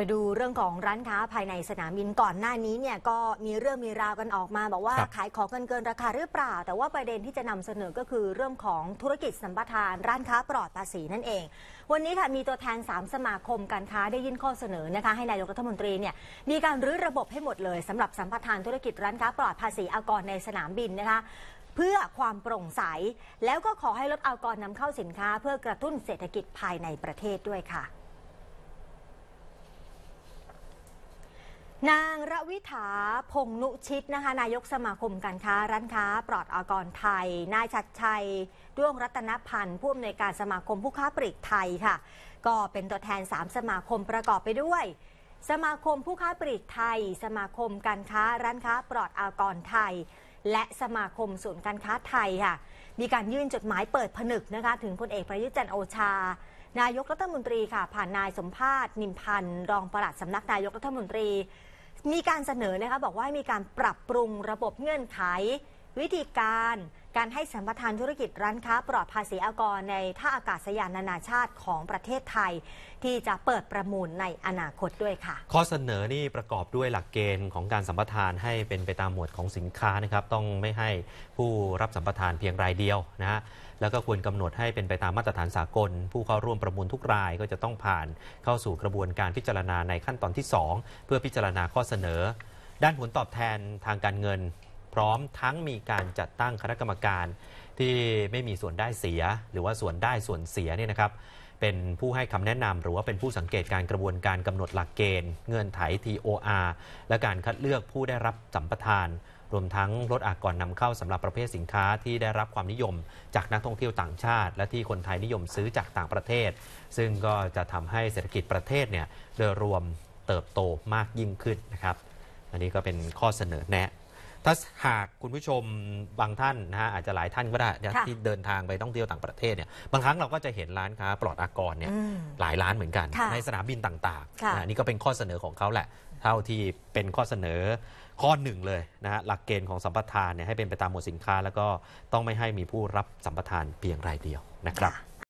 ไปดูเรื่องของร้านค้าภายในสนามบินก่อนหน้านี้เนี่ยก็มีเรื่องมีราวกันออกมา บอกว่าขายของเกินเกินราคาหรือเปล่า แต่ว่าประเด็นที่จะนำเสนอก็คือเรื่องของธุรกิจสัมปทาน ร้านค้าปลอดภาษีนั่นเอง วันนี้ค่ะมีตัวแทน 3 สมาคมการค้าได้ยื่นข้อเสนอนะคะ ให้นายกรัฐมนตรีเนี่ยมีการรื้อระบบให้หมดเลย สำหรับสัมปทานธุรกิจร้านค้าปลอดภาษีอากรในสนามบินนะคะ เพื่อความโปร่งใส แล้วก็ขอให้ลดอากรนาเข้าสินค้า เพื่อกระตุ้นเศรษฐกิจภายในประเทศด้วยค่ะนางระวิถาพงนุชิตนะคะนายกสมาคมการค้า ร้านค้า ปลอดอากรไทย นายชัดชัยด้วงรัตนพันธ์ผู้อำนวยการสมาคมผู้ค้าปลีกไทยค่ะ ก็เป็นตัวแทน 3 สมาคมประกอบไปด้วย สมาคมผู้ค้าปลีกไทย สมาคมการค้าร้านค้า ปลอดอากรไทย และสมาคมศูนย์การค้าไทยค่ะมีการยื่นจดหมายเปิดผนึกนะคะถึงพลเอกประยุจันโอชานายกรัฐมนตรีค่ะ ผ่านนายสมภาษณ์นิมพันธ์ รองปลัดสำนักนายกรัฐมนตรี มีการเสนอนะคะบอกว่ามีการปรับปรุงระบบเงื่อนไข วิธีการการให้สัมปทานธุรกิจร้านค้าปลอดภาษีอากรในท่าอากาศยานนานาชาติของประเทศไทย ที่จะเปิดประมูลในอนาคตด้วยค่ะข้อเสนอนี่ประกอบด้วยหลักเกณฑ์ของการสัมปทานให้เป็นไปตามหมวดของสินค้านะครับ ต้องไม่ให้ผู้รับสัมปทานเพียงรายเดียวนะฮะแล้วก็ควรกำหนดให้เป็นไปตามมาตรฐานสากล ผู้เข้าร่วมประมูลทุกรายก็จะต้องผ่านเข้าสู่กระบวนการพิจารณาในขั้นตอนที่ 2 เพื่อพิจารณาข้อเสนอ ด้านผลตอบแทนทางการเงินพร้อมทั้งมีการจัดตั้งคณะกรรมการที่ไม่มีส่วนได้เสีย หรือว่าส่วนได้ส่วนเสียเนี่ยนะครับ เป็นผู้ให้คำแนะนำหรือว่าเป็นผู้สังเกตการกระบวนการกำหนดหลักเกณฑ์เงื่อนไข TOR และการคัดเลือกผู้ได้รับสัมปทาน รวมทั้งลดอากรนำเข้าสำหรับประเภทสินค้าที่ได้รับความนิยม จากนักท่องเที่ยวต่างชาติ และที่คนไทยนิยมซื้อจากต่างประเทศ ซึ่งก็จะทำให้เศรษฐกิจประเทศเนี่ยโดยรวมเติบโตมากยิ่งขึ้นนะครับ อันนี้ก็เป็นข้อเสนอแนะถ้าหากคุณผู้ชมบางท่านนะฮะอาจจะหลายท่านก็ได้ที่เดินทางไปต้องเที่ยวต่างประเทศเนี่ยบางครั้งเราก็จะเห็นร้านค้าปลอดอากรเนี่ยหลายร้านเหมือนกัน ในสนามบินต่างๆอันนี่ก็เป็นข้อเสนอของเขาแหละ เท่าที่เป็นข้อเสนอข้อหนึ่งเลยนะฮะหลักเกณฑ์ของสัมปทานเนี่ยให้เป็นไปตามหมวดสินค้า แล้วก็ต้องไม่ให้มีผู้รับสัมปทานเพียงรายเดียวนะครับ